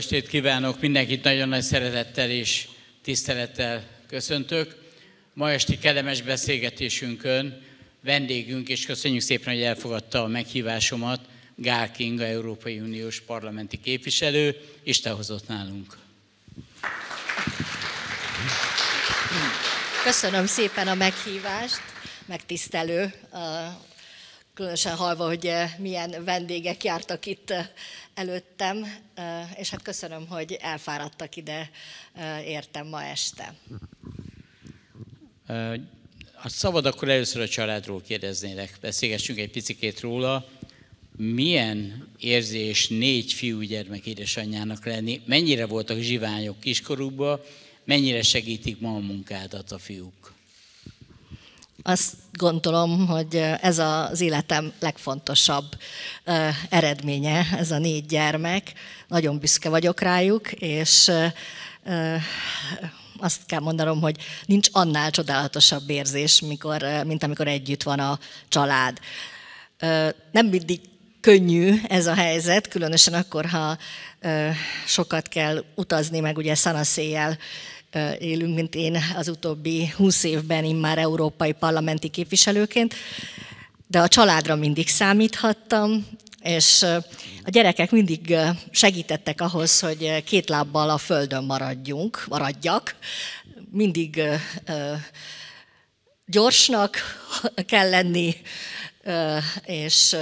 estét kívánok! Mindenkit nagyon nagy szeretettel és tisztelettel köszöntök. Ma esti kellemes beszélgetésünkön vendégünk, és köszönjük szépen, hogy elfogadta a meghívásomat, Gál Kinga, Európai Uniós parlamenti képviselő. Isten hozott nálunk. Köszönöm szépen a meghívást, megtisztelő különösen halva, hogy eh, milyen vendégek jártak itt eh, előttem, eh, és hát köszönöm, hogy elfáradtak ide, értem ma este. A szabad, akkor először a családról kérdeznélek, Beszélgessünk egy picit róla. Milyen érzés négy gyermek édesanyjának lenni? Mennyire voltak zsiványok kiskorukban? Mennyire segítik ma a munkádat a fiúk? azt gondolom, hogy ez az életem legfontosabb eredménye, ez a négy gyermek. Nagyon büszke vagyok rájuk, és azt kell mondanom, hogy nincs annál csodálatosabb érzés, mikor, mint amikor együtt van a család. Nem mindig könnyű ez a helyzet, különösen akkor, ha sokat kell utazni, meg ugye szanaszéjjel élünk, mint én az utóbbi húsz évben immár európai parlamenti képviselőként, de a családra mindig számíthattam, és a gyerekek mindig segítettek ahhoz, hogy két lábbal a földön maradjunk, maradjak. Mindig gyorsnak kell lenni, és,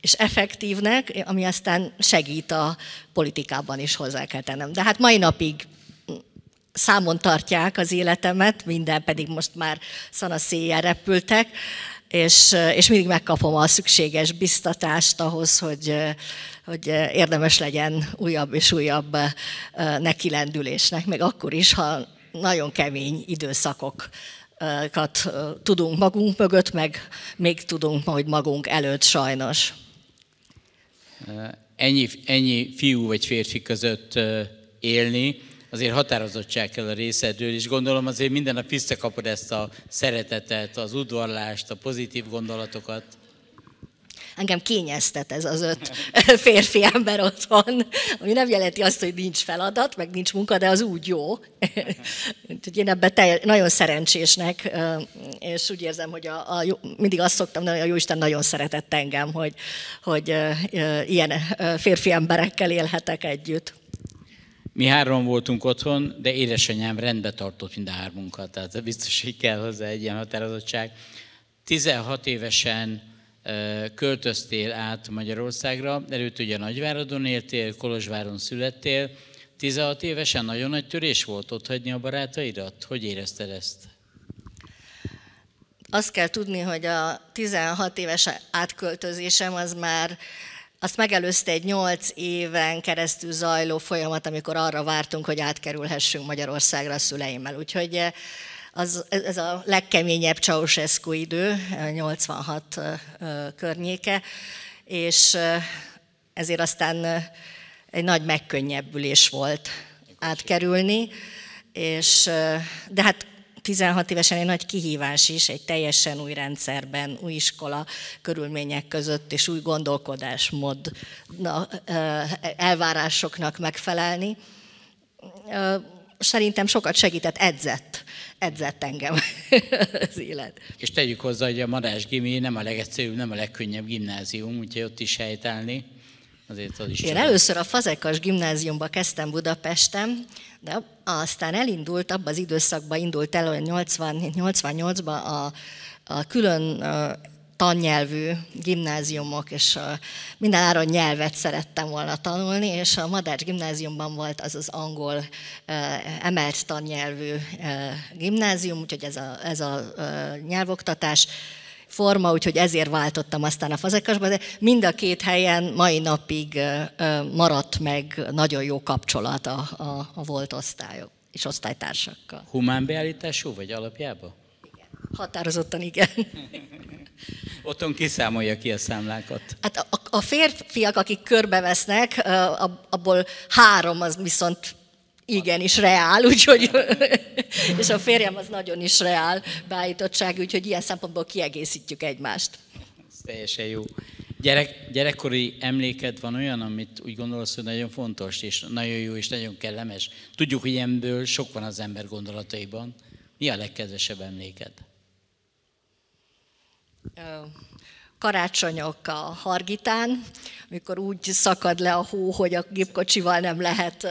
és effektívnek, ami aztán segít a politikában is hozzá kell tennem. De hát mai napig számon tartják az életemet, minden pedig most már szanaszéjjel repültek, és, és mindig megkapom a szükséges biztatást ahhoz, hogy, hogy érdemes legyen újabb és újabb eh, nekilendülésnek, még akkor is, ha nagyon kemény időszakok eh, tudunk magunk mögött, meg még tudunk, majd magunk előtt sajnos. Ennyi, ennyi fiú vagy férfi között eh, élni, azért határozottság kell a részedről, és gondolom azért minden nap visszakapod ezt a szeretetet, az udvarlást, a pozitív gondolatokat. Engem kényeztet ez az öt férfi ember otthon, ami nem jelenti azt, hogy nincs feladat, meg nincs munka, de az úgy jó. Úgyhogy én ebben telj, nagyon szerencsésnek, és úgy érzem, hogy a, a, mindig azt szoktam, hogy a Jóisten nagyon szeretett engem, hogy, hogy ilyen férfi emberekkel élhetek együtt. Mi három voltunk otthon, de édesanyám rendbe tartott mind a hármunkat, tehát biztos, hogy kell hozzá egy ilyen határozottság. 16 évesen költöztél át Magyarországra, előtt ugye Nagyváradon éltél, Kolozsváron születtél. 16 évesen nagyon nagy törés volt hagyni a barátaidat. Hogy érezted ezt? Azt kell tudni, hogy a 16 éves átköltözésem az már azt megelőzte egy nyolc éven keresztül zajló folyamat, amikor arra vártunk, hogy átkerülhessünk Magyarországra a szüleimmel. Úgyhogy eh, az, ez a legkeményebb Ceausescu idő, 86 eh, eh, környéke, és ezért aztán egy nagy megkönnyebbülés volt átkerülni, és, de hát 16 évesen egy nagy kihívás is, egy teljesen új rendszerben, új iskola körülmények között és új gondolkodásmód eh, elvárásoknak megfelelni. Eh, szerintem sokat segített, edzett, edzett engem az élet. És tegyük hozzá, hogy a Madás Gimi nem a legegyszerűbb, nem a legkönnyebb gimnázium, úgyhogy ott is helytelni, Azért az is Én először a Fazekas gimnáziumba kezdtem Budapesten, de aztán elindult, abban az időszakban indult el olyan 88-ban a, a külön tannyelvű gimnáziumok, és a, mindenáron nyelvet szerettem volna tanulni, és a Madács gimnáziumban volt az az angol eh, emelt tannyelvű eh, gimnázium, úgyhogy ez a, ez a eh, nyelvoktatás forma, úgyhogy ezért váltottam aztán a fazekasba, de mind a két helyen mai napig maradt meg nagyon jó kapcsolat a, a, a volt osztályok és osztálytársakkal. Humán beállítású vagy alapjában? Igen. Határozottan igen. Otthon kiszámolja ki a számlákat? Hát a, a férfiak, akik körbevesznek, abból három az viszont igen is reál, úgyhogy, és a férjem az nagyon is reál beállítottság, úgyhogy ilyen szempontból kiegészítjük egymást. Ez teljesen jó. Gyerek, gyerekkori emléked van olyan, amit úgy gondolsz, hogy nagyon fontos, és nagyon jó, és nagyon kellemes. Tudjuk, hogy ilyenből sok van az ember gondolataiban. Mi a legkedvesebb emléked? karácsonyok a Hargitán, amikor úgy szakad le a hó, hogy a gépkocsival nem lehet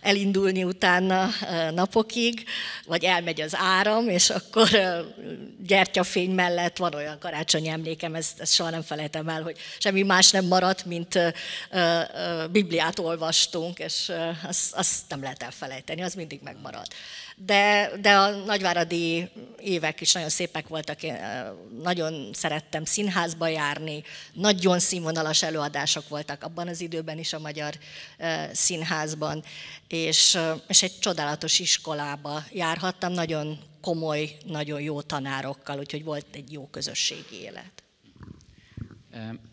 elindulni utána napokig, vagy elmegy az áram, és akkor gyertyafény mellett van olyan karácsonyi emlékem, ezt, ezt soha nem felejtem el, hogy semmi más nem maradt, mint Bibliát olvastunk, és azt, azt nem lehet elfelejteni, az mindig megmarad. De, de a nagyváradi évek is nagyon szépek voltak, én nagyon szerettem színházba színházba járni. Nagyon színvonalas előadások voltak abban az időben is a magyar színházban, és, és egy csodálatos iskolába járhattam, nagyon komoly, nagyon jó tanárokkal, úgyhogy volt egy jó közösségi élet.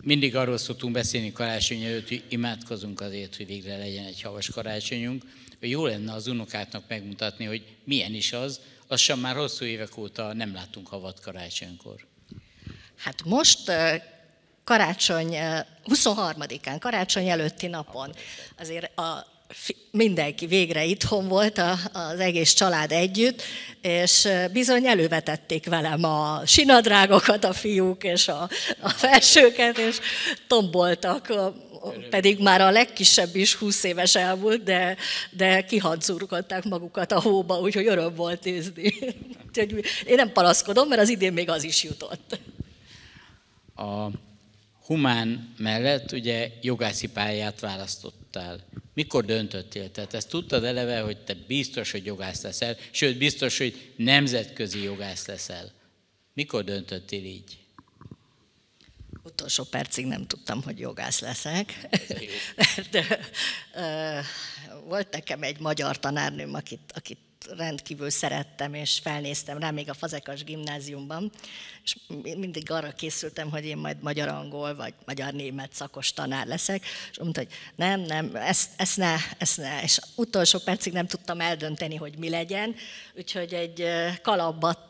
Mindig arról szoktunk beszélni karácsony előtt, hogy imádkozunk azért, hogy végre legyen egy havas karácsonyunk, hogy jó lenne az unokáknak megmutatni, hogy milyen is az, azt sem már hosszú évek óta nem látunk havat karácsonykor. Hát most karácsony 23-án, karácsony előtti napon azért a mindenki végre itthon volt, az egész család együtt, és bizony elővetették velem a sinadrágokat a fiúk, és a, a felsőket, és tomboltak, pedig már a legkisebb is 20 éves elmúlt, de, de kihancurkodták magukat a hóba, úgyhogy öröm volt nézni. én nem panaszkodom, mert az idén még az is jutott a humán mellett ugye jogászi pályát választottál. Mikor döntöttél? Tehát ezt tudtad eleve, hogy te biztos, hogy jogász leszel, sőt, biztos, hogy nemzetközi jogász leszel. Mikor döntöttél így? Utolsó percig nem tudtam, hogy jogász leszek. Mert, ö, volt nekem egy magyar tanárnőm, akit, akit rendkívül szerettem, és felnéztem rá még a Fazekas gimnáziumban, és mindig arra készültem, hogy én majd magyar-angol vagy magyar-német szakos tanár leszek, és mondta, hogy nem, nem, ezt, ezt ne, ezt ne, és utolsó percig nem tudtam eldönteni, hogy mi legyen, úgyhogy egy kalapbat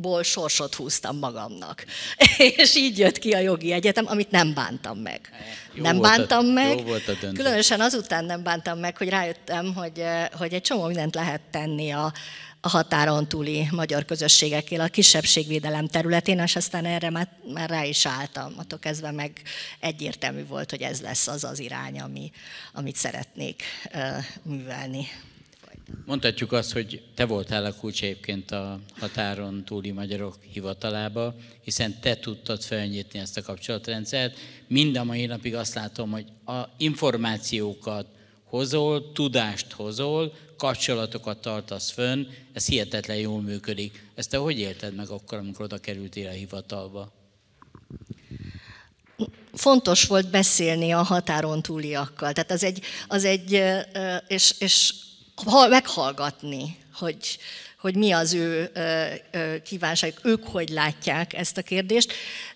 ból sorsot húztam magamnak. és így jött ki a jogi egyetem, amit nem bántam meg. Jó nem bántam a, meg. Jó volt a különösen azután nem bántam meg, hogy rájöttem, hogy, eh, hogy egy csomó mindent lehet tenni a, a határon túli magyar közösségekkel a kisebbségvédelem területén, és aztán erre már, már rá is álltam. Attól kezdve meg egyértelmű volt, hogy ez lesz az az irány, ami, amit szeretnék uh, művelni. Mondhatjuk azt, hogy te voltál a kulcs egyébként a határon túli magyarok hivatalába, hiszen te tudtad felnyitni ezt a kapcsolatrendszert. Mind a mai napig azt látom, hogy a információkat hozol, tudást hozol, kapcsolatokat tartasz fönn, ez hihetetlen jól működik. Ezt te hogy élted meg akkor, amikor oda kerültél a hivatalba? Fontos volt beszélni a határon túliakkal. Tehát az egy, az egy és, és meghallgatni, hogy, hogy mi az ő kívánságuk, ők hogy látják ezt a kérdést,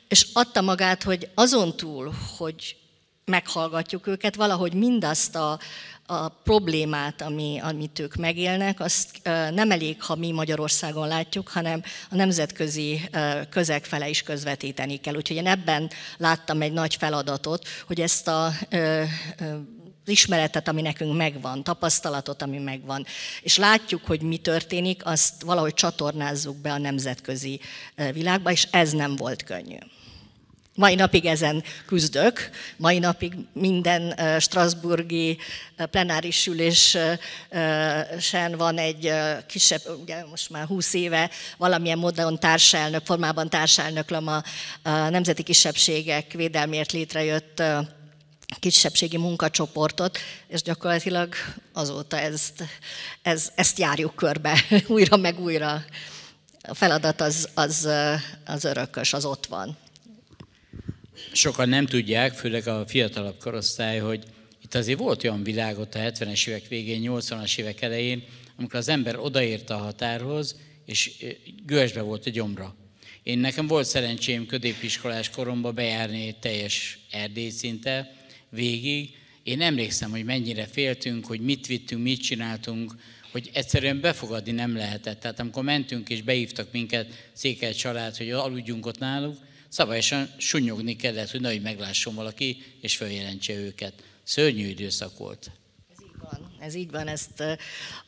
és adta magát, hogy azon túl, hogy meghallgatjuk őket, valahogy mindazt a, a problémát, ami, amit ők megélnek, azt nem elég, ha mi Magyarországon látjuk, hanem a nemzetközi közeg fele is közvetíteni kell. Úgyhogy én ebben láttam egy nagy feladatot, hogy ezt a ismeretet, ami nekünk megvan, tapasztalatot, ami megvan, és látjuk, hogy mi történik, azt valahogy csatornázzuk be a nemzetközi e, világba, és ez nem volt könnyű. Mai napig ezen küzdök, mai napig minden e, Strasburgi e, plenáris ülésen van egy kisebb, ugye most már húsz éve valamilyen módon társelnök, formában társelnöklöm a Nemzeti Kisebbségek Védelmért létrejött kisebbségi munkacsoportot, és gyakorlatilag azóta ezt, ez, ezt járjuk körbe újra meg újra. A feladat az, az, az örökös, az ott van. Sokan nem tudják, főleg a fiatalabb korosztály, hogy itt azért volt olyan világ ott a 70-es évek végén, 80-as évek elején, amikor az ember odaért a határhoz, és gősbe volt a gyomra. Én nekem volt szerencsém középiskolás koromban bejárni teljes Erdély szinte, végig. Én emlékszem, hogy mennyire féltünk, hogy mit vittünk, mit csináltunk, hogy egyszerűen befogadni nem lehetett. Tehát amikor mentünk és beívtak minket székely család, hogy aludjunk ott náluk, szabályosan sunyogni kellett, hogy nagy meglásson valaki, és feljelentse őket. Szörnyű időszak volt van, ez így van, ezt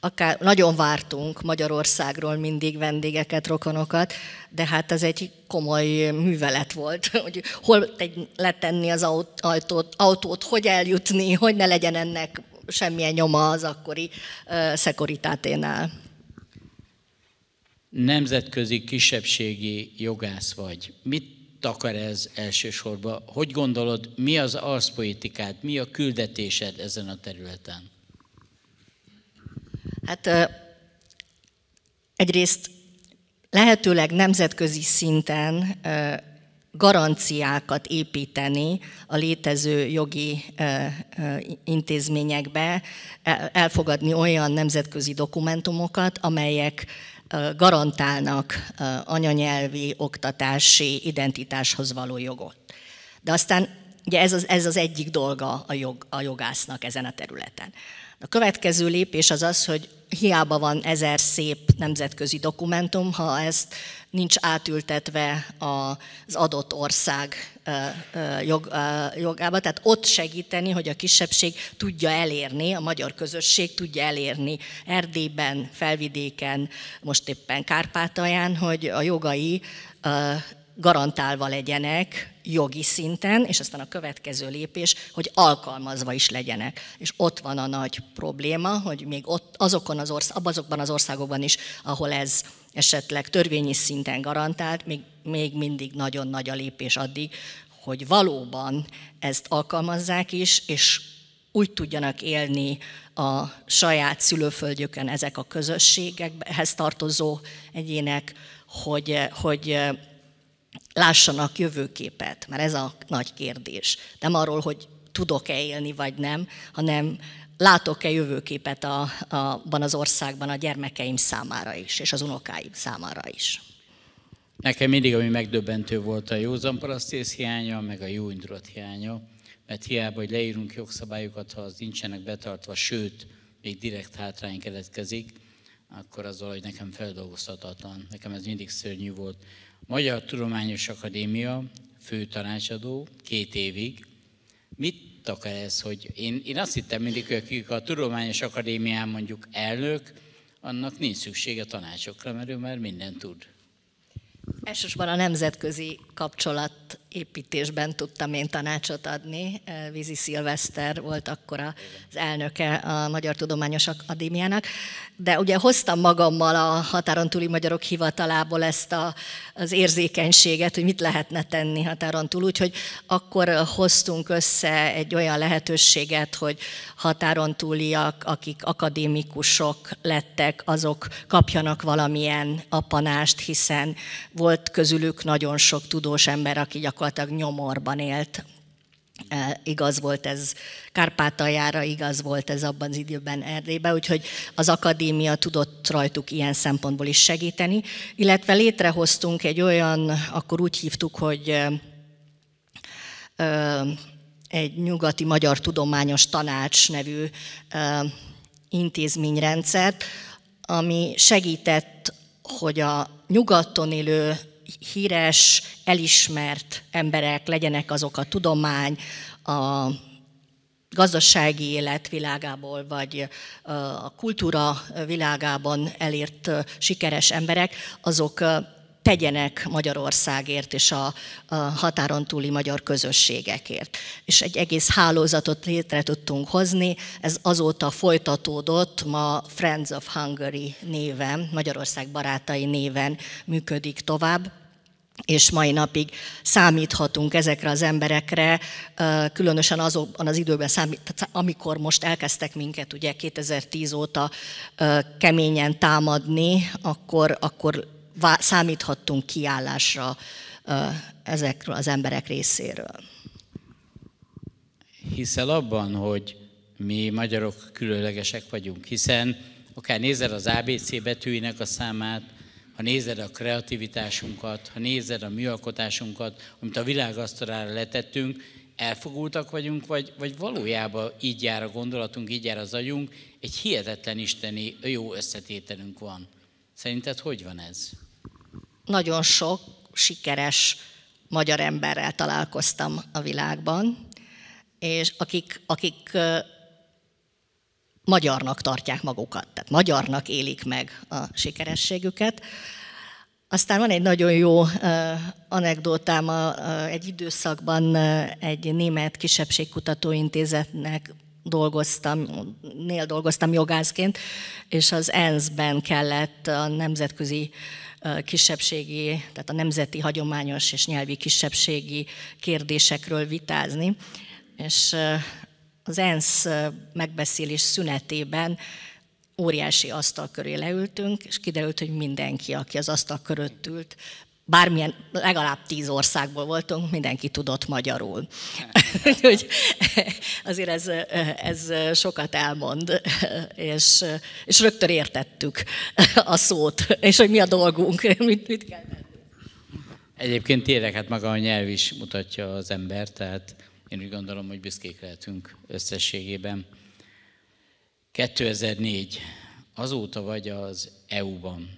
akár nagyon vártunk Magyarországról mindig vendégeket, rokonokat, de hát ez egy komoly művelet volt, hogy hol letenni az autót, autót, hogy eljutni, hogy ne legyen ennek semmilyen nyoma az akkori uh, szekoritáténál. Nemzetközi kisebbségi jogász vagy. Mit takar ez elsősorban? Hogy gondolod, mi az arszpolitikád, mi a küldetésed ezen a területen? Hát egyrészt lehetőleg nemzetközi szinten garanciákat építeni a létező jogi intézményekbe, e, elfogadni olyan nemzetközi dokumentumokat, amelyek garantálnak anyanyelvi, oktatási, identitáshoz való jogot. De aztán ugye ez az, ez az egyik dolga a, jog, a jogásznak ezen a területen. A következő lépés az az, hogy hiába van ezer szép nemzetközi dokumentum, ha ezt nincs átültetve az adott ország jogába. Tehát ott segíteni, hogy a kisebbség tudja elérni, a magyar közösség tudja elérni Erdélyben, Felvidéken, most éppen Kárpátalján, hogy a jogai garantálva legyenek jogi szinten, és aztán a következő lépés, hogy alkalmazva is legyenek. És ott van a nagy probléma, hogy még ott azokon az orsz, azokban az országokban is, ahol ez esetleg törvényi szinten garantált, még, még mindig nagyon nagy a lépés addig, hogy valóban ezt alkalmazzák is, és úgy tudjanak élni a saját szülőföldjükön ezek a közösségekhez tartozó egyének, hogy, hogy lássanak jövőképet, mert ez a nagy kérdés. Nem arról, hogy tudok-e élni, vagy nem, hanem látok-e jövőképet a, a, abban az országban a gyermekeim számára is, és az unokáim számára is. Nekem mindig, ami megdöbbentő volt a józan parasztész hiánya, meg a jó indulat hiánya, mert hiába, hogy leírunk jogszabályokat, ha az nincsenek betartva, sőt, még direkt hátrány keletkezik, akkor az valahogy nekem feldolgozhatatlan. Nekem ez mindig szörnyű volt. Magyar Tudományos Akadémia főtanácsadó két évig. Mit akar ez, hogy én, én azt hittem mindig, hogy akik a Tudományos Akadémián mondjuk elnök, annak nincs szüksége tanácsokra, mert ő már mindent tud. Elsősorban a nemzetközi kapcsolat építésben tudtam én tanácsot adni. Eh, Vizi Szilveszter volt akkor az elnöke a Magyar Tudományos Akadémiának, de ugye hoztam magammal a határon túli magyarok hivatalából ezt a, az érzékenységet, hogy mit lehetne tenni határon túl, úgyhogy akkor hoztunk össze egy olyan lehetőséget, hogy határon túliak, akik akadémikusok lettek, azok kapjanak valamilyen apanást, hiszen volt közülük nagyon sok tudós ember, aki gyakorlatilag gyakorlatilag nyomorban élt. Igaz volt ez Kárpátaljára, igaz volt ez abban az időben Erdélyben, úgyhogy az akadémia tudott rajtuk ilyen szempontból is segíteni, illetve létrehoztunk egy olyan, akkor úgy hívtuk, hogy egy nyugati magyar tudományos tanács nevű intézményrendszert, ami segített, hogy a nyugaton élő híres, elismert emberek legyenek azok a tudomány, a gazdasági élet világából, vagy a kultúra világában elért sikeres emberek, azok tegyenek Magyarországért és a, határon túli magyar közösségekért. És egy egész hálózatot létre tudtunk hozni, ez azóta folytatódott, ma Friends of Hungary néven, Magyarország barátai néven működik tovább és mai napig számíthatunk ezekre az emberekre, különösen azokban az időben, számít, amikor most elkezdtek minket ugye 2010 óta keményen támadni, akkor, akkor számíthattunk kiállásra ezekről az emberek részéről. Hiszel abban, hogy mi magyarok különlegesek vagyunk, hiszen akár nézel az ABC betűinek a számát, ha nézed a kreativitásunkat, ha nézed a műalkotásunkat, amit a világasztalára letettünk, elfogultak vagyunk, vagy, vagy valójában így jár a gondolatunk, így jár az agyunk, egy hihetetlen isteni jó összetételünk van. Szerinted hogy van ez? Nagyon sok sikeres magyar emberrel találkoztam a világban, és akik, akik magyarnak tartják magukat, tehát magyarnak élik meg a sikerességüket. Aztán van egy nagyon jó anekdótám, egy időszakban egy német kisebbségkutatóintézetnek dolgoztam, nél dolgoztam jogászként, és az ENSZ-ben kellett a nemzetközi kisebbségi, tehát a nemzeti hagyományos és nyelvi kisebbségi kérdésekről vitázni. És az ENSZ megbeszélés szünetében óriási asztal köré leültünk, és kiderült, hogy mindenki, aki az asztal körött ült, bármilyen, legalább tíz országból voltunk, mindenki tudott magyarul. azért ez, ez sokat elmond, és, és rögtön értettük a szót, és hogy mi a dolgunk, mit, mit kell tenni. Egyébként tényleg hát maga a nyelv is mutatja az ember, tehát én úgy gondolom, hogy büszkék lehetünk összességében. 2004. Azóta vagy az EU-ban.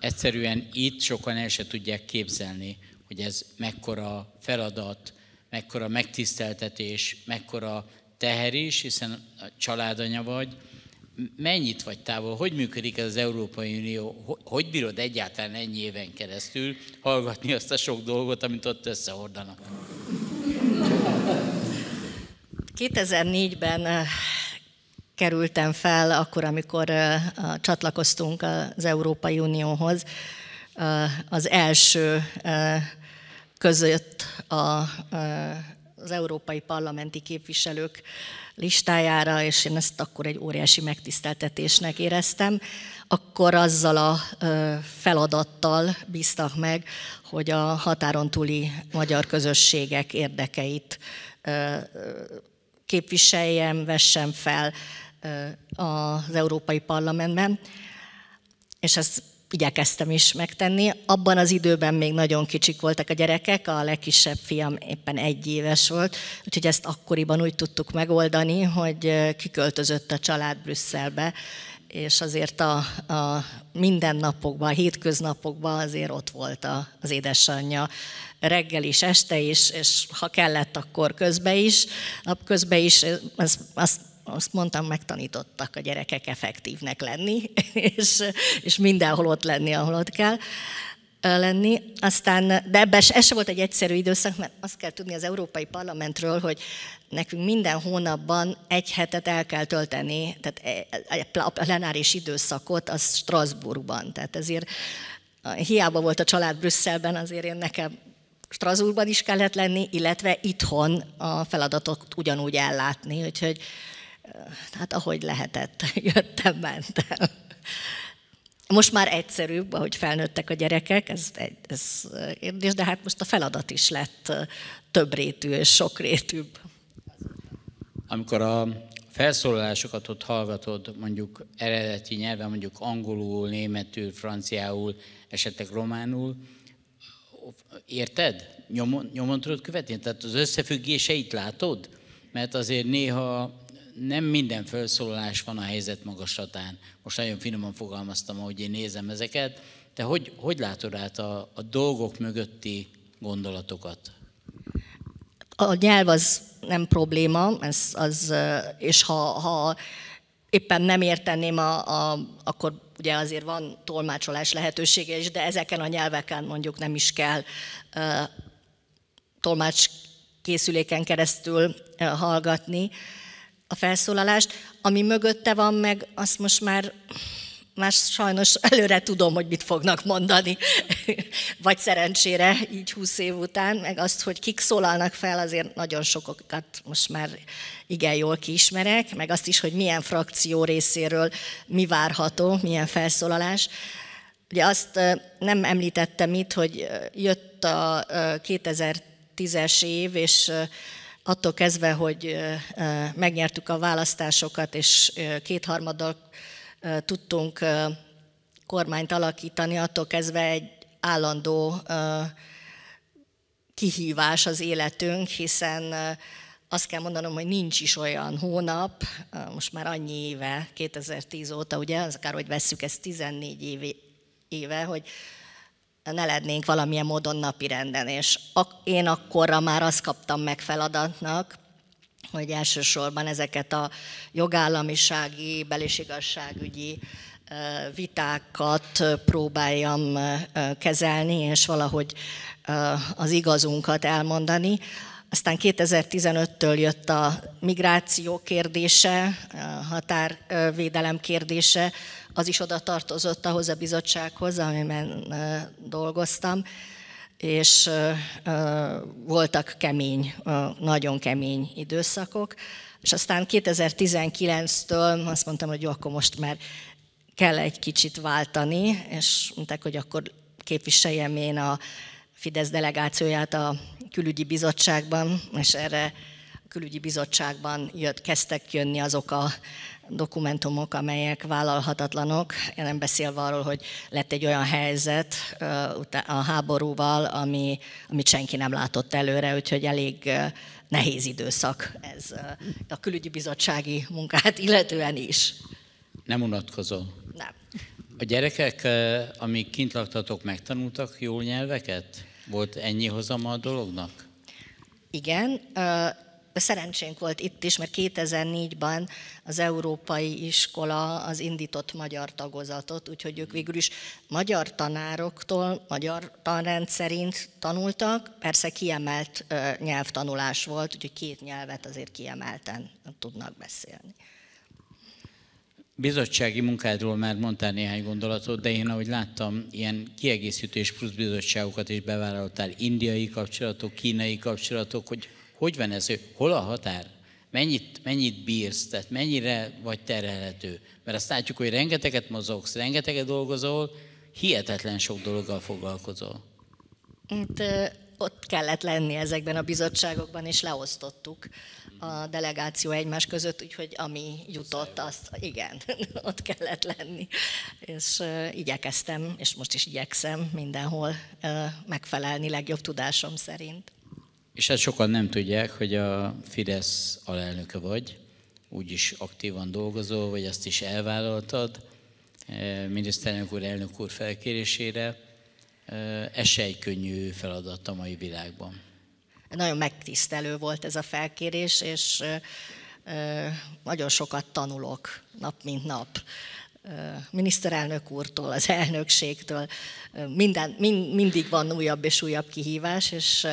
Egyszerűen itt sokan el se tudják képzelni, hogy ez mekkora feladat, mekkora megtiszteltetés, mekkora teher is, hiszen a családanya vagy. Mennyit vagy távol? Hogy működik ez az Európai Unió? Hogy bírod egyáltalán ennyi éven keresztül hallgatni azt a sok dolgot, amit ott összehordanak? 2004-ben eh, kerültem fel, akkor, amikor eh, csatlakoztunk az Európai Unióhoz, eh, az első között a, az európai parlamenti képviselők listájára, és én ezt akkor egy óriási megtiszteltetésnek éreztem. Akkor azzal a feladattal bíztak meg, hogy a határon túli magyar közösségek érdekeit képviseljem, vessem fel az Európai Parlamentben, és ezt igyekeztem is megtenni. Abban az időben még nagyon kicsik voltak a gyerekek, a legkisebb fiam éppen egy éves volt, úgyhogy ezt akkoriban úgy tudtuk megoldani, hogy kiköltözött a család Brüsszelbe, és azért a, a mindennapokban, a hétköznapokban azért ott volt a, az édesanyja reggel is, este is, és ha kellett, akkor közbe is, napközben is, azt, azt azt mondtam, megtanítottak a gyerekek effektívnek lenni, és, és mindenhol ott lenni, ahol ott kell lenni. Aztán, de ebben ez se volt egy egyszerű időszak, mert azt kell tudni az Európai Parlamentről, hogy nekünk minden hónapban egy hetet el kell tölteni, tehát e, e, a plenáris időszakot az Strasbourgban. Tehát ezért hiába volt a család Brüsszelben, azért én nekem Strasbourgban is kellett lenni, illetve itthon a feladatot ugyanúgy ellátni, úgyhogy hát ahogy lehetett, jöttem, mentem. Most már egyszerűbb, ahogy felnőttek a gyerekek, ez, ez eh, kérdés, de hát most a feladat is lett eh, több rétű és rétűbb. Amikor a felszólalásokat ott hallgatod, mondjuk eredeti nyelven, mondjuk angolul, németül, franciául, esetleg románul, érted? Nyomon, nyomon tudod követni? Tehát az összefüggéseit látod? Mert azért néha nem minden felszólalás van a helyzet magaslatán. Most nagyon finoman fogalmaztam, ahogy én nézem ezeket. Te hogy, hogy látod át a, a dolgok mögötti gondolatokat? A nyelv az nem probléma, ez, az, és ha, ha éppen nem érteném, a, a, akkor ugye azért van tolmácsolás lehetősége is, de ezeken a nyelveken mondjuk nem is kell uh, tolmács készüléken keresztül uh, hallgatni a felszólalást. Ami mögötte van meg, azt most már, már sajnos előre tudom, hogy mit fognak mondani. Vagy szerencsére így húsz év után, meg azt, hogy kik szólalnak fel, azért nagyon sokokat most már igen jól kiismerek, meg azt is, hogy milyen frakció részéről mi várható, milyen felszólalás. Ugye azt nem említettem itt, hogy jött a 2010-es év, és attól kezdve, hogy megnyertük a választásokat, és kétharmaddal tudtunk kormányt alakítani, attól kezdve egy állandó kihívás az életünk, hiszen azt kell mondanom, hogy nincs is olyan hónap, most már annyi éve, 2010 óta, ugye, az akár, hogy vesszük ezt 14 éve, éve hogy ne lennénk valamilyen módon napirenden. És én akkorra már azt kaptam meg feladatnak, hogy elsősorban ezeket a jogállamisági, bel- igazságügyi vitákat próbáljam kezelni, és valahogy az igazunkat elmondani. Aztán 2015-től jött a migráció kérdése, határvédelem kérdése, az is oda tartozott ahhoz a bizottsághoz, amiben dolgoztam, és voltak kemény, nagyon kemény időszakok, és aztán 2019-től azt mondtam, hogy jó, akkor most már kell egy kicsit váltani, és mondták, hogy akkor képviseljem én a Fidesz delegációját a külügyi bizottságban, és erre a külügyi bizottságban jött, kezdtek jönni azok a dokumentumok, amelyek vállalhatatlanok, Én nem beszélve arról, hogy lett egy olyan helyzet a háborúval, ami, amit senki nem látott előre, úgyhogy elég nehéz időszak ez a külügyi bizottsági munkát illetően is. Nem unatkozol? Nem. A gyerekek, amik kint laktatok, megtanultak jó nyelveket? Volt ennyi hozama a dolognak? Igen, de szerencsénk volt itt is, mert 2004-ben az Európai Iskola az indított magyar tagozatot, úgyhogy ők végül is magyar tanároktól, magyar tanrend szerint tanultak, persze kiemelt nyelvtanulás volt, úgyhogy két nyelvet azért kiemelten tudnak beszélni. Bizottsági munkádról már mondtál néhány gondolatot, de én ahogy láttam, ilyen kiegészítő és plusz bizottságokat is bevállaltál, indiai kapcsolatok, kínai kapcsolatok, hogy hogy van ez? Hol a határ? Mennyit, mennyit bírsz, tehát mennyire vagy terhelhető? Mert azt látjuk, hogy rengeteget mozogsz, rengeteget dolgozol, hihetetlen sok dologgal foglalkozol. Itt ott kellett lenni ezekben a bizottságokban, és leosztottuk a delegáció egymás között, úgyhogy ami jutott, azt igen, ott kellett lenni. És igyekeztem, és most is igyekszem mindenhol megfelelni legjobb tudásom szerint. És hát sokan nem tudják, hogy a Fidesz alelnöke vagy, úgyis aktívan dolgozó, vagy azt is elvállaltad eh, miniszterelnök úr, elnök úr felkérésére. Eh, ez se egy könnyű feladat a mai világban. Nagyon megtisztelő volt ez a felkérés, és eh, nagyon sokat tanulok nap mint nap miniszterelnök úrtól, az elnökségtől. Minden, mindig van újabb és újabb kihívás, és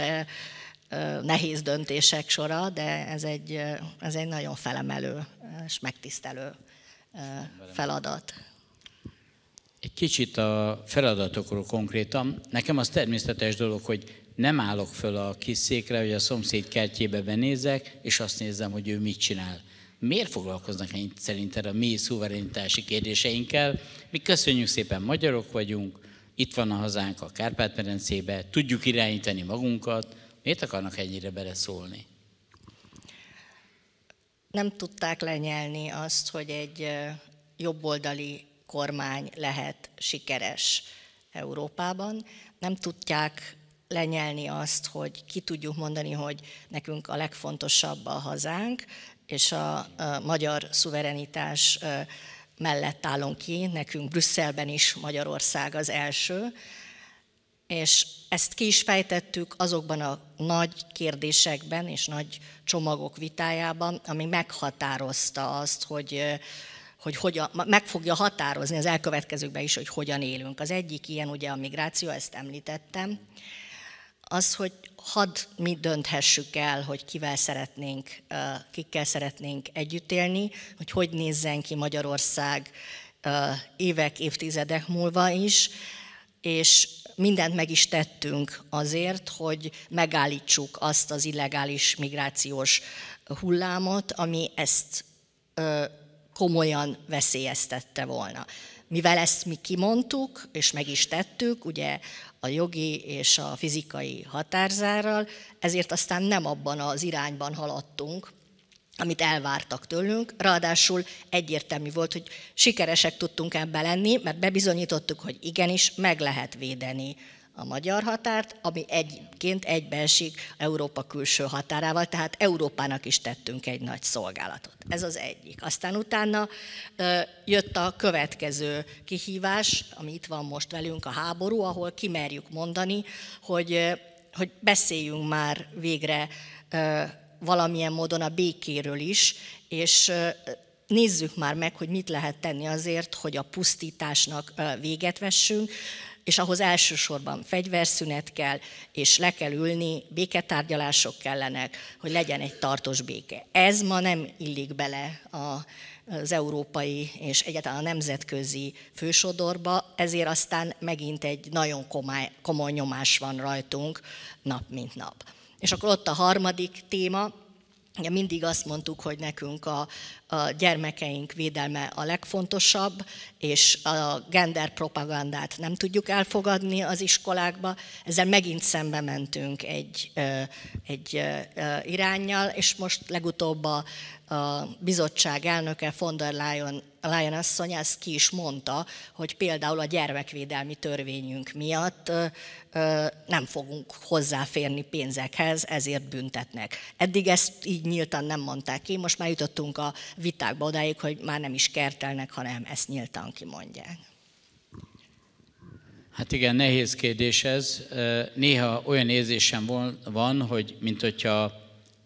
nehéz döntések sora, de ez egy, ez egy nagyon felemelő és megtisztelő feladat. Egy kicsit a feladatokról konkrétan. Nekem az természetes dolog, hogy nem állok föl a kis székre, hogy a szomszéd kertjébe benézek, és azt nézem, hogy ő mit csinál. Miért foglalkoznak szerinted a mi szuverenitási kérdéseinkkel? Mi köszönjük szépen, magyarok vagyunk, itt van a hazánk a Kárpát-medencébe, tudjuk irányítani magunkat, Miért akarnak ennyire beleszólni? Nem tudták lenyelni azt, hogy egy jobboldali kormány lehet sikeres Európában. Nem tudják lenyelni azt, hogy ki tudjuk mondani, hogy nekünk a legfontosabb a hazánk, és a, a magyar szuverenitás mellett állunk ki, nekünk Brüsszelben is Magyarország az első, és ezt ki is fejtettük azokban a nagy kérdésekben és nagy csomagok vitájában, ami meghatározta azt, hogy hogy hogyan, meg fogja határozni az elkövetkezőkben is, hogy hogyan élünk. Az egyik ilyen ugye a migráció, ezt említettem, az, hogy hadd mi dönthessük el, hogy kivel szeretnénk, kikkel szeretnénk együtt élni, hogy hogy nézzen ki Magyarország évek, évtizedek múlva is, és mindent meg is tettünk azért, hogy megállítsuk azt az illegális migrációs hullámot, ami ezt komolyan veszélyeztette volna. Mivel ezt mi kimondtuk, és meg is tettük, ugye a jogi és a fizikai határzárral, ezért aztán nem abban az irányban haladtunk, amit elvártak tőlünk. Ráadásul egyértelmű volt, hogy sikeresek tudtunk ebben lenni, mert bebizonyítottuk, hogy igenis meg lehet védeni a magyar határt, ami egyként egybeesik Európa külső határával, tehát Európának is tettünk egy nagy szolgálatot. Ez az egyik. Aztán utána jött a következő kihívás, ami itt van most velünk, a háború, ahol kimerjük mondani, hogy, hogy beszéljünk már végre valamilyen módon a békéről is, és nézzük már meg, hogy mit lehet tenni azért, hogy a pusztításnak véget vessünk, és ahhoz elsősorban fegyverszünet kell, és le kell ülni, béketárgyalások kellenek, hogy legyen egy tartós béke. Ez ma nem illik bele a, az európai és egyáltalán a nemzetközi fősodorba, ezért aztán megint egy nagyon komoly, komoly nyomás van rajtunk nap mint nap. És akkor ott a harmadik téma, ugye mindig azt mondtuk, hogy nekünk a, a gyermekeink védelme a legfontosabb, és a gender propagandát nem tudjuk elfogadni az iskolákba. Ezzel megint szembe mentünk egy, egy irányjal, és most legutóbb a a bizottság elnöke von der Leyen, Leyen asszony ezt ki is mondta, hogy például a gyermekvédelmi törvényünk miatt nem fogunk hozzáférni pénzekhez, ezért büntetnek. Eddig ezt így nyíltan nem mondták ki, most már jutottunk a vitákba odáig, hogy már nem is kertelnek, hanem ezt nyíltan kimondják. Hát igen, nehéz kérdés ez. Néha olyan érzésem van, hogy mint hogyha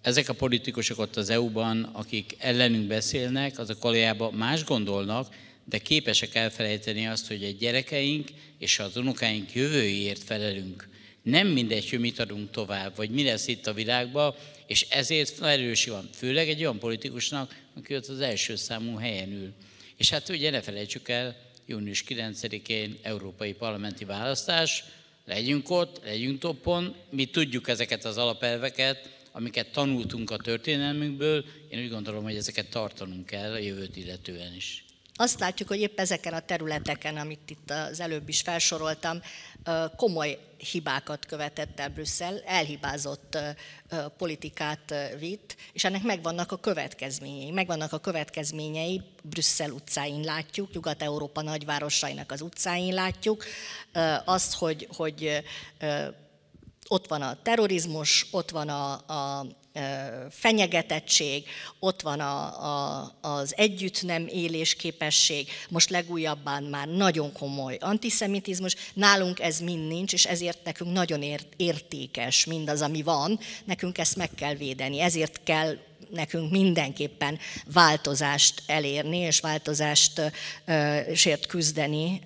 ezek a politikusok ott az EU-ban, akik ellenünk beszélnek, azok valójában más gondolnak, de képesek elfelejteni azt, hogy a gyerekeink és az unokáink jövőjéért felelünk. Nem mindegy, hogy mit adunk tovább, vagy mi lesz itt a világban, és ezért felelősség van, főleg egy olyan politikusnak, aki ott az első számú helyen ül. És hát ugye ne felejtsük el, június 9-én európai parlamenti választás, legyünk ott, legyünk toppon, mi tudjuk ezeket az alapelveket, amiket tanultunk a történelmünkből, én úgy gondolom, hogy ezeket tartanunk kell a jövőt illetően is. Azt látjuk, hogy épp ezeken a területeken, amit itt az előbb is felsoroltam, komoly hibákat követett el Brüsszel, elhibázott politikát vitt, és ennek megvannak a következményei. Megvannak a következményei, Brüsszel utcáin látjuk, Nyugat-Európa nagyvárosainak az utcáin látjuk, azt, hogy, hogy ott van a terrorizmus, ott van a, a fenyegetettség, ott van a, a, az együtt nem élés képesség, most legújabban már nagyon komoly antiszemitizmus, nálunk ez mind nincs, és ezért nekünk nagyon ért, értékes mindaz, ami van, nekünk ezt meg kell védeni, ezért kell nekünk mindenképpen változást elérni, és változást sért küzdeni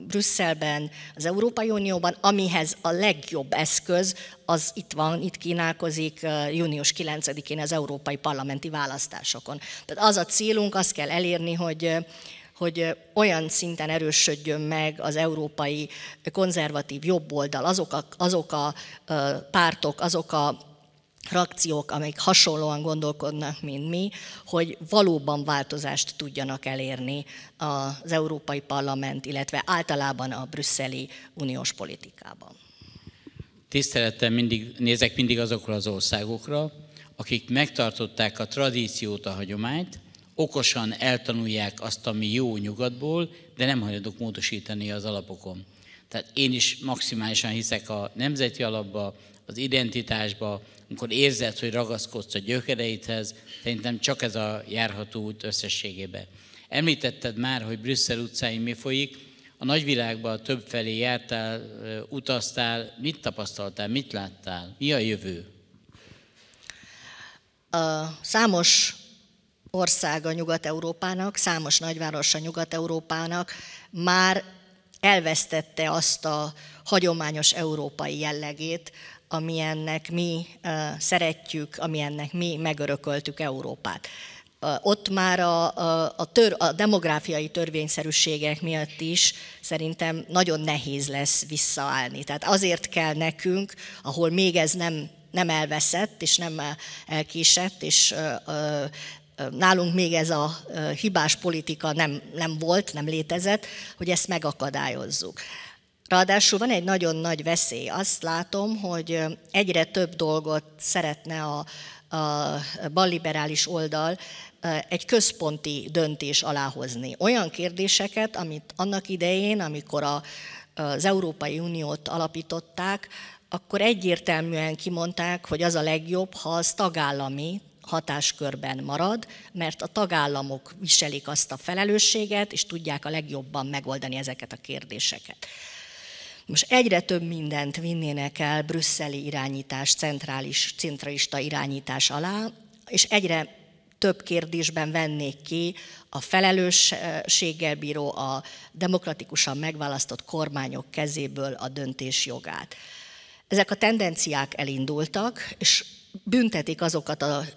Brüsszelben, az Európai Unióban, amihez a legjobb eszköz az itt van, itt kínálkozik június 9-én az európai parlamenti választásokon. Tehát az a célunk, azt kell elérni, hogy hogy olyan szinten erősödjön meg az európai konzervatív jobboldal, azok a, azok a pártok, azok a frakciók, amelyek hasonlóan gondolkodnak, mint mi, hogy valóban változást tudjanak elérni az Európai Parlament, illetve általában a brüsszeli uniós politikában. Tisztelettel mindig, nézek mindig azokra az országokra, akik megtartották a tradíciót, a hagyományt, okosan eltanulják azt, ami jó nyugatból, de nem hajlandók módosítani az alapokon. Tehát én is maximálisan hiszek a nemzeti alapba, az identitásba, amikor érzed, hogy ragaszkodsz a gyökereidhez, szerintem csak ez a járható út összességében. Említetted már, hogy Brüsszel utcáin mi folyik, a nagyvilágban több felé jártál, utaztál, mit tapasztaltál, mit láttál, mi a jövő? A számos a Nyugat-Európának, számos a Nyugat-Európának már elvesztette azt a hagyományos európai jellegét, amilyennek mi szeretjük, amilyennek mi megörököltük Európát. Ott már a, a, tör, a demográfiai törvényszerűségek miatt is szerintem nagyon nehéz lesz visszaállni. Tehát azért kell nekünk, ahol még ez nem, nem elveszett, és nem elkésett, és nálunk még ez a hibás politika nem, nem volt, nem létezett, hogy ezt megakadályozzuk. Ráadásul van egy nagyon nagy veszély. Azt látom, hogy egyre több dolgot szeretne a, a balliberális oldal egy központi döntés aláhozni. Olyan kérdéseket, amit annak idején, amikor a, az Európai Uniót alapították, akkor egyértelműen kimondták, hogy az a legjobb, ha az tagállami hatáskörben marad, mert a tagállamok viselik azt a felelősséget, és tudják a legjobban megoldani ezeket a kérdéseket. Most egyre több mindent vinnének el brüsszeli irányítás, centrális, centralista irányítás alá, és egyre több kérdésben vennék ki a felelősséggel bíró, a demokratikusan megválasztott kormányok kezéből a döntés jogát. Ezek a tendenciák elindultak, és büntetik azokat az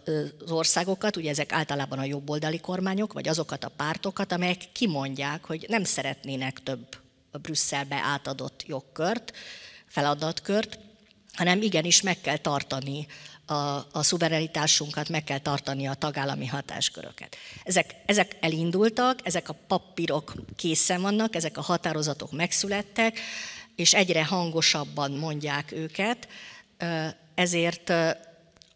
országokat, ugye ezek általában a jobboldali kormányok, vagy azokat a pártokat, amelyek kimondják, hogy nem szeretnének több a Brüsszelbe átadott jogkört, feladatkört, hanem igenis meg kell tartani a, a szuverenitásunkat, meg kell tartani a tagállami hatásköröket. Ezek, ezek elindultak, ezek a papírok készen vannak, ezek a határozatok megszülettek, és egyre hangosabban mondják őket, ezért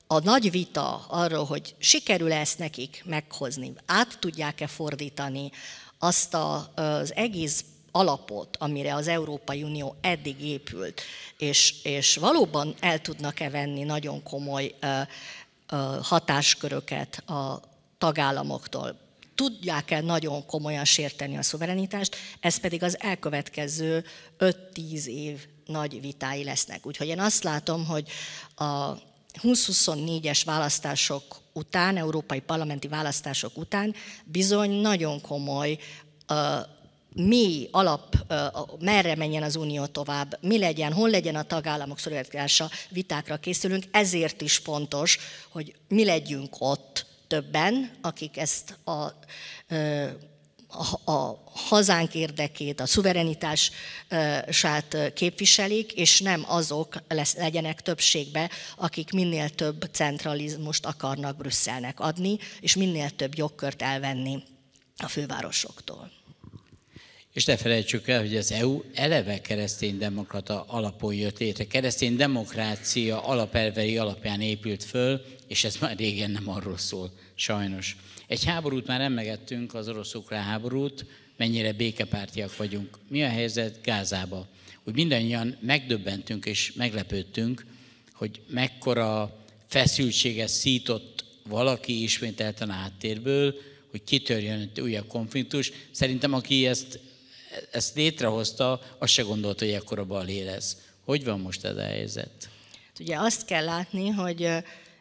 a nagy vita arról, hogy sikerül -e ezt nekik meghozni, át tudják-e fordítani azt az egész alapot, amire az Európai Unió eddig épült, és, és valóban el tudnak-e venni nagyon komoly hatásköröket a tagállamoktól, tudják-e nagyon komolyan sérteni a szuverenitást, ez pedig az elkövetkező 5-10 év nagy vitái lesznek. Úgyhogy én azt látom, hogy a 2024-es választások után, európai parlamenti választások után bizony nagyon komoly mi alap, merre menjen az Unió tovább, mi legyen, hol legyen a tagállamok szolidaritása, vitákra készülünk, ezért is fontos, hogy mi legyünk ott többen, akik ezt a, a, a hazánk érdekét, a szuverenitását képviselik, és nem azok lesz, legyenek többségbe, akik minél több centralizmust akarnak Brüsszelnek adni, és minél több jogkört elvenni a fővárosoktól. És ne felejtsük el, hogy az EU eleve demokrata alapon jött létre. Keresztény demokrácia alapelvei alapján épült föl, és ez már régen nem arról szól, sajnos. Egy háborút már emlegettünk, az orosz-ukrán háborút, mennyire békepártiak vagyunk. Mi a helyzet Gázába? Úgy mindannyian megdöbbentünk és meglepődtünk, hogy mekkora feszültséget szított valaki ismételten a háttérből, hogy kitörjön egy újabb konfliktus. Szerintem, aki ezt ezt létrehozta, azt se gondolta, hogy ekkora balhé lesz. Hogy van most ez a helyzet? Hát ugye azt kell látni, hogy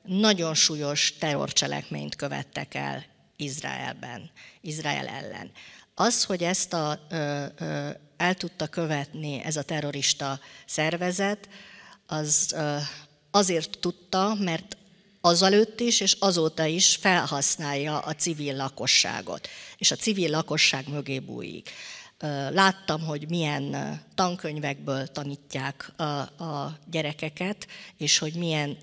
nagyon súlyos terrorcselekményt követtek el Izraelben, Izrael ellen. Az, hogy ezt a, ö, ö, el tudta követni ez a terrorista szervezet, az ö, azért tudta, mert azelőtt is és azóta is felhasználja a civil lakosságot, és a civil lakosság mögé bújik láttam, hogy milyen tankönyvekből tanítják a, a gyerekeket, és hogy milyen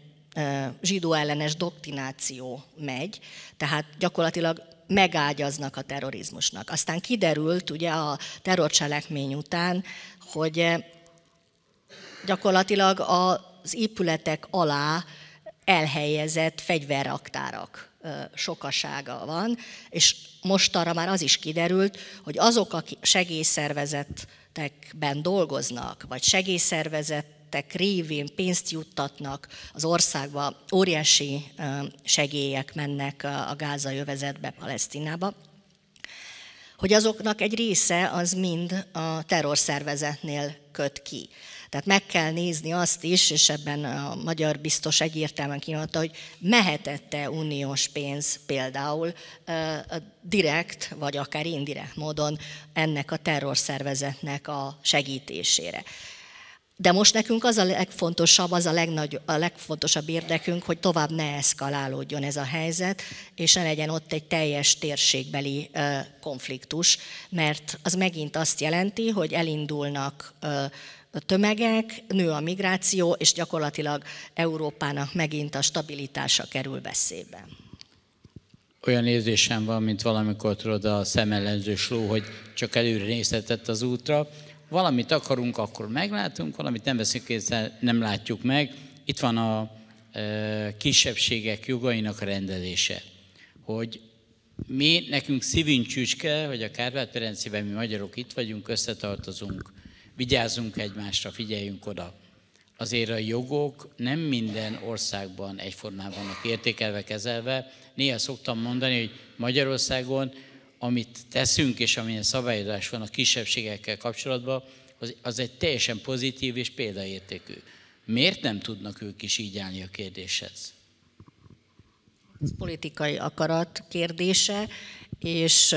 zsidó ellenes doktrináció megy, tehát gyakorlatilag megágyaznak a terrorizmusnak. Aztán kiderült ugye a terrorcselekmény után, hogy gyakorlatilag az épületek alá elhelyezett fegyverraktárak sokasága van, és most arra már az is kiderült, hogy azok, akik segélyszervezetekben dolgoznak, vagy segélyszervezet révén pénzt juttatnak az országba, óriási segélyek mennek a gázai övezetbe, Palesztinába, hogy azoknak egy része az mind a terrorszervezetnél köt ki. Tehát meg kell nézni azt is, és ebben a magyar biztos egyértelműen kimondta, hogy mehetette uniós pénz például direkt, vagy akár indirekt módon ennek a terrorszervezetnek a segítésére. De most nekünk az a legfontosabb, az a, legnagy, a legfontosabb érdekünk, hogy tovább ne eszkalálódjon ez a helyzet, és ne legyen ott egy teljes térségbeli konfliktus, mert az megint azt jelenti, hogy elindulnak tömegek, nő a migráció, és gyakorlatilag Európának megint a stabilitása kerül veszélybe. Olyan érzésem van, mint valamikor tudod a szemellenzős ló, hogy csak előre nézhetett az útra, valamit akarunk, akkor meglátunk, valamit nem veszünk észre, nem látjuk meg. Itt van a kisebbségek jogainak rendelése, hogy mi, nekünk szívincsücske, hogy a Kárpát-Perencében mi magyarok itt vagyunk, összetartozunk, vigyázzunk egymásra, figyeljünk oda. Azért a jogok nem minden országban egyformán vannak értékelve, kezelve. Néha szoktam mondani, hogy Magyarországon amit teszünk, és amilyen szabályozás van a kisebbségekkel kapcsolatban, az, az egy teljesen pozitív és példaértékű. Miért nem tudnak ők is így állni a kérdéshez? Ez politikai akarat kérdése és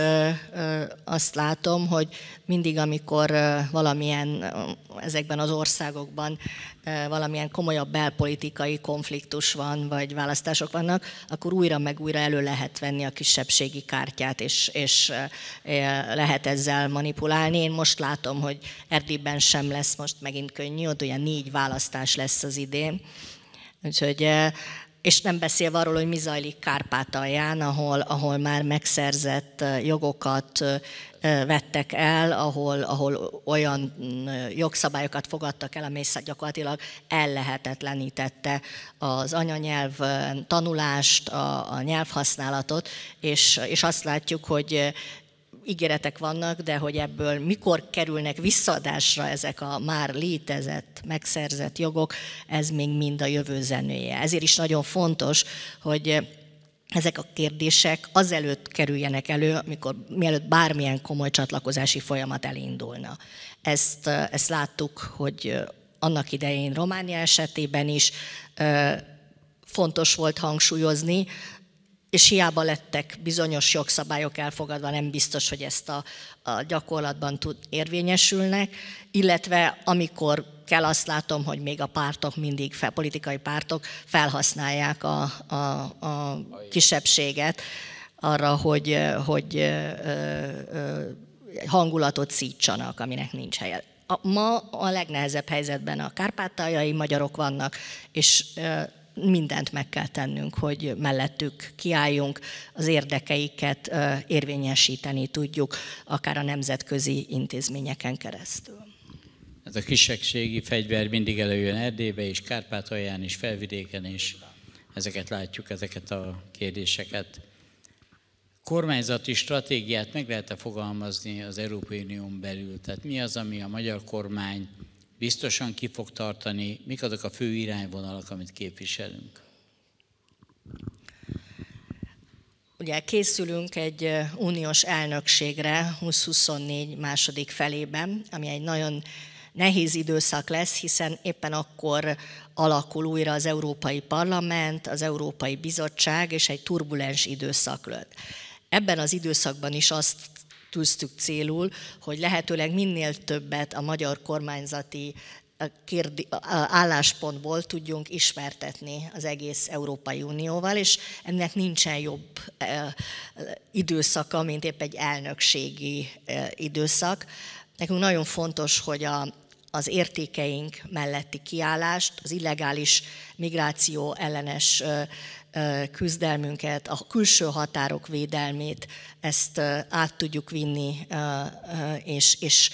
azt látom, hogy mindig, amikor valamilyen ezekben az országokban valamilyen komolyabb belpolitikai konfliktus van, vagy választások vannak, akkor újra meg újra elő lehet venni a kisebbségi kártyát, és, és lehet ezzel manipulálni. Én most látom, hogy Erdélyben sem lesz most megint könnyű, ott ugye négy választás lesz az idén. Úgyhogy és nem beszélve arról, hogy mi zajlik Kárpátalján, ahol, ahol már megszerzett jogokat vettek el, ahol, ahol olyan jogszabályokat fogadtak el, amely gyakorlatilag ellehetetlenítette az anyanyelv tanulást, a, a nyelvhasználatot, és, és azt látjuk, hogy ígéretek vannak, de hogy ebből mikor kerülnek visszaadásra ezek a már létezett, megszerzett jogok, ez még mind a jövő zenője. Ezért is nagyon fontos, hogy ezek a kérdések azelőtt kerüljenek elő, amikor, mielőtt bármilyen komoly csatlakozási folyamat elindulna. Ezt, ezt láttuk, hogy annak idején Románia esetében is fontos volt hangsúlyozni, és hiába lettek bizonyos jogszabályok elfogadva, nem biztos, hogy ezt a, a gyakorlatban tud, érvényesülnek, illetve amikor kell, azt látom, hogy még a pártok mindig, fel, politikai pártok felhasználják a, a, a kisebbséget arra, hogy, hogy hangulatot szítsanak, aminek nincs helye. A, ma a legnehezebb helyzetben a kárpátaljai magyarok vannak, és mindent meg kell tennünk, hogy mellettük kiálljunk, az érdekeiket érvényesíteni tudjuk, akár a nemzetközi intézményeken keresztül. Ez a kisegségi fegyver mindig előjön Erdélybe és Kárpátalján és Felvidéken is. Ezeket látjuk, ezeket a kérdéseket. Kormányzati stratégiát meg lehet-e fogalmazni az Európai Unión belül? Tehát mi az, ami a magyar kormány biztosan ki fog tartani, mik azok a fő irányvonalak, amit képviselünk. Ugye készülünk egy uniós elnökségre 2024 második felében, ami egy nagyon nehéz időszak lesz, hiszen éppen akkor alakul újra az Európai Parlament, az Európai Bizottság, és egy turbulens időszak lett. Ebben az időszakban is azt tűztük célul, hogy lehetőleg minél többet a magyar kormányzati kérdi, álláspontból tudjunk ismertetni az egész Európai Unióval, és ennek nincsen jobb e, időszaka, mint épp egy elnökségi e, időszak. Nekünk nagyon fontos, hogy a, az értékeink melletti kiállást, az illegális migráció ellenes e, küzdelmünket, a külső határok védelmét, ezt át tudjuk vinni, és, és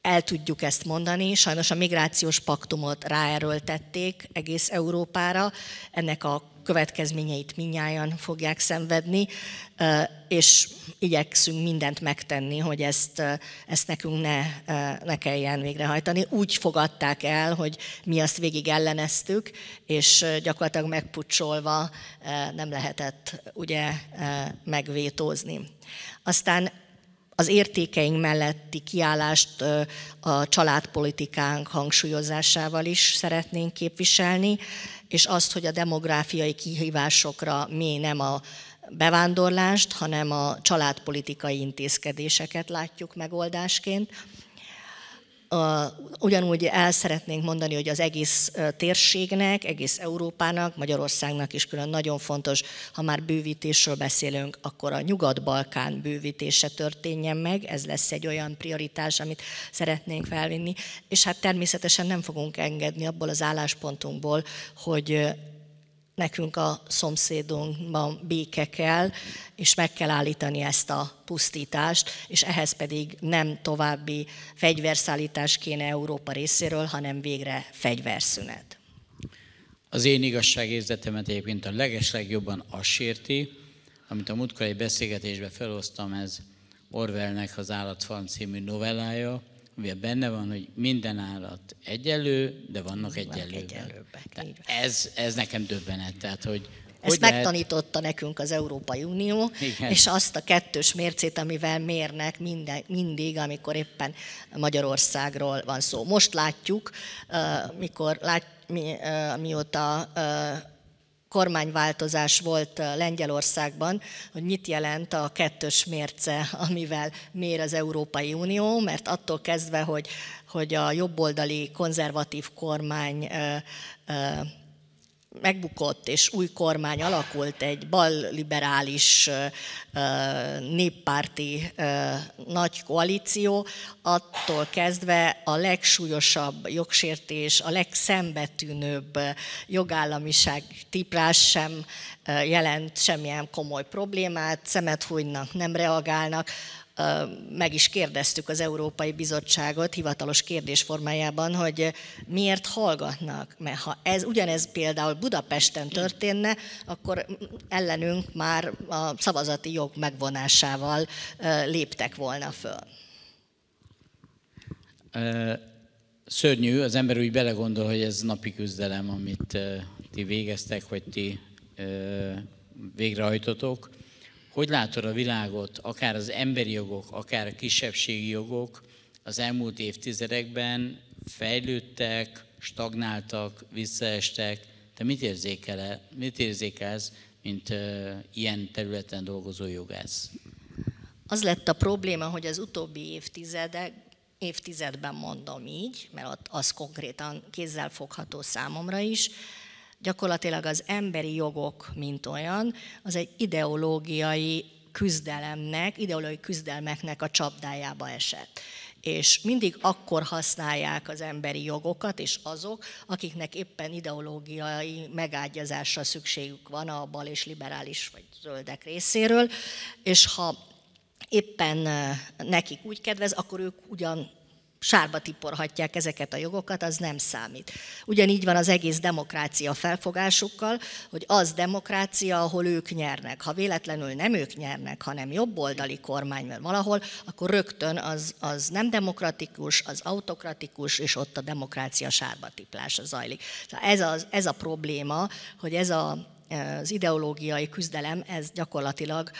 el tudjuk ezt mondani. Sajnos a migrációs paktumot ráerőltették egész Európára. Ennek a következményeit minnyáján fogják szenvedni, és igyekszünk mindent megtenni, hogy ezt, ezt nekünk ne, ne kelljen végrehajtani. Úgy fogadták el, hogy mi azt végig elleneztük, és gyakorlatilag megpucsolva nem lehetett ugye megvétózni. Aztán az értékeink melletti kiállást a családpolitikánk hangsúlyozásával is szeretnénk képviselni, és azt, hogy a demográfiai kihívásokra mi nem a bevándorlást, hanem a családpolitikai intézkedéseket látjuk megoldásként ugyanúgy el szeretnénk mondani, hogy az egész térségnek, egész Európának, Magyarországnak is külön nagyon fontos, ha már bővítésről beszélünk, akkor a Nyugat-Balkán bővítése történjen meg, ez lesz egy olyan prioritás, amit szeretnénk felvinni, és hát természetesen nem fogunk engedni abból az álláspontunkból, hogy nekünk a szomszédunkban béke kell, és meg kell állítani ezt a pusztítást, és ehhez pedig nem további fegyverszállítás kéne Európa részéről, hanem végre fegyverszünet. Az én igazságérzetemet egyébként a legeslegjobban az sérti, amit a múltkori beszélgetésben felosztam, ez Orwellnek az Állatfan című novellája, ugye benne van, hogy minden állat egyenlő, de vannak egyenlőbbek. Ez, ez nekem döbbenet, tehát hogy, ezt hogy megtanította lehet? nekünk az Európai Unió, Igen. és azt a kettős mércét, amivel mérnek minden, mindig, amikor éppen Magyarországról van szó. Most látjuk, eh, mikor lát, mi, eh, mióta eh, kormányváltozás volt eh, Lengyelországban, hogy mit jelent a kettős mérce, amivel mér az Európai Unió, mert attól kezdve, hogy, hogy a jobboldali konzervatív kormány eh, eh, megbukott és új kormány alakult, egy balliberális néppárti nagy koalíció, attól kezdve a legsúlyosabb jogsértés, a legszembetűnőbb jogállamiság típrás sem jelent semmilyen komoly problémát, szemet hunynak, nem reagálnak meg is kérdeztük az Európai Bizottságot hivatalos kérdés formájában, hogy miért hallgatnak. Mert ha ez ugyanez például Budapesten történne, akkor ellenünk már a szavazati jog megvonásával léptek volna föl. Szörnyű, az ember úgy belegondol, hogy ez napi küzdelem, amit ti végeztek, vagy ti végrehajtotok hogy látod a világot, akár az emberi jogok, akár a kisebbségi jogok az elmúlt évtizedekben fejlődtek, stagnáltak, visszaestek? Te mit, érzékel, e- mit érzékelsz, mint uh, ilyen területen dolgozó jogász? Az lett a probléma, hogy az utóbbi évtizedek, évtizedben mondom így, mert az konkrétan kézzel fogható számomra is, gyakorlatilag az emberi jogok, mint olyan, az egy ideológiai küzdelemnek, ideológiai küzdelmeknek a csapdájába esett. És mindig akkor használják az emberi jogokat, és azok, akiknek éppen ideológiai megágyazásra szükségük van a bal és liberális vagy zöldek részéről, és ha éppen eh, nekik úgy kedvez, akkor ők ugyan sárba tiporhatják ezeket a jogokat, az nem számít. Ugyanígy van az egész demokrácia felfogásukkal, hogy az demokrácia, ahol ők nyernek. Ha véletlenül nem ők nyernek, hanem jobboldali kormány, van valahol, akkor rögtön az, az nem demokratikus, az autokratikus, és ott a demokrácia sárba tiplása zajlik. Szóval ez a, ez a probléma, hogy ez a, az ideológiai küzdelem, ez gyakorlatilag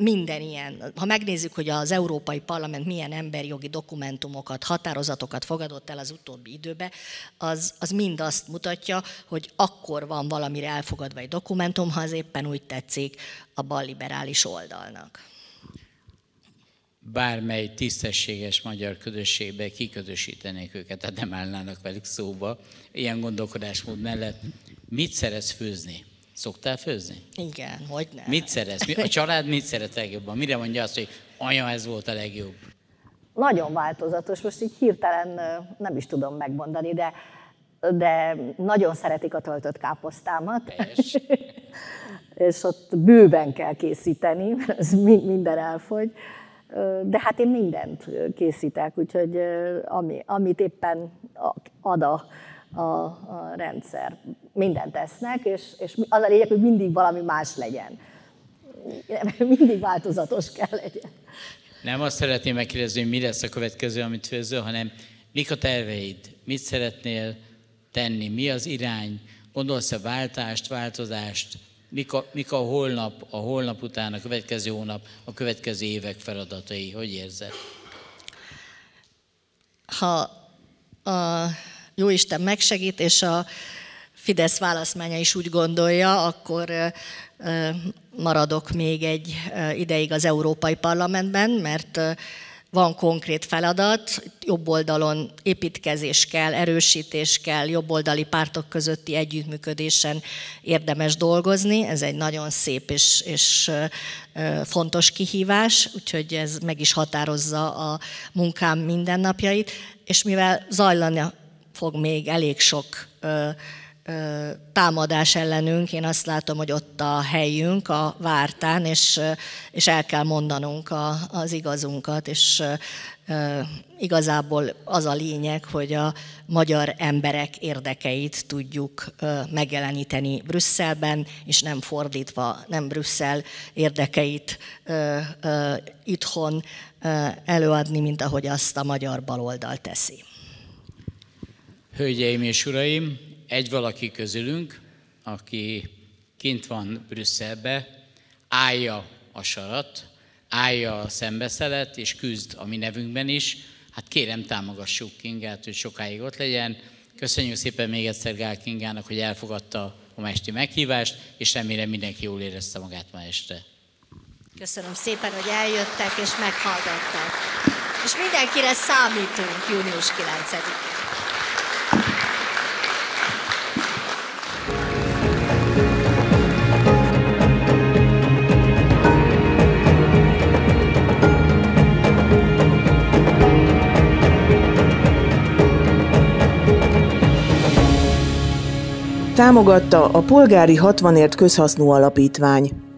minden ilyen. Ha megnézzük, hogy az Európai Parlament milyen emberjogi dokumentumokat, határozatokat fogadott el az utóbbi időbe, az, az mind azt mutatja, hogy akkor van valamire elfogadva egy dokumentum, ha az éppen úgy tetszik a balliberális oldalnak. Bármely tisztességes magyar közösségbe kiközösítenék őket, tehát nem állnának velük szóba, ilyen gondolkodásmód mellett. Mit szeretsz főzni? Szoktál főzni? Igen, hogy nem. Mit szeretsz? A család mit szeret legjobban? Mire mondja azt, hogy anya, ez volt a legjobb? Nagyon változatos, most így hirtelen nem is tudom megmondani, de de nagyon szeretik a töltött káposztámat. és ott bőven kell készíteni, ez minden elfogy. De hát én mindent készítek, úgyhogy ami, amit éppen ad a a, a rendszer. Mindent tesznek, és, és az a lényeg, hogy mindig valami más legyen. Mindig változatos kell legyen. Nem azt szeretném megkérdezni, hogy mi lesz a következő, amit főzöl, hanem mik a terveid, mit szeretnél tenni, mi az irány, gondolsz-e váltást, változást, mik a, mik a holnap, a holnap után, a következő hónap, a következő évek feladatai, hogy érzed? Ha a jó isten megsegít, és a Fidesz válaszmánya is úgy gondolja, akkor maradok még egy ideig az Európai Parlamentben, mert van konkrét feladat, jobb oldalon építkezés kell, erősítés kell, jobb oldali pártok közötti együttműködésen érdemes dolgozni. Ez egy nagyon szép és, és fontos kihívás, úgyhogy ez meg is határozza a munkám mindennapjait. És mivel zajlani fog még elég sok támadás ellenünk. Én azt látom, hogy ott a helyünk, a vártán, és, és el kell mondanunk a, az igazunkat, és igazából az a lényeg, hogy a magyar emberek érdekeit tudjuk megjeleníteni Brüsszelben, és nem fordítva, nem Brüsszel érdekeit itthon előadni, mint ahogy azt a magyar baloldal teszi. Hölgyeim és uraim, egy valaki közülünk, aki kint van Brüsszelbe, állja a sarat, állja a szembeszelet, és küzd a mi nevünkben is. Hát kérem, támogassuk Kingát, hogy sokáig ott legyen. Köszönjük szépen még egyszer Gál Kingának, hogy elfogadta a mesti meghívást, és remélem mindenki jól érezte magát ma este. Köszönöm szépen, hogy eljöttek és meghallgattak. És mindenkire számítunk június 9-én. támogatta a Polgári 60ért Közhasznú Alapítvány.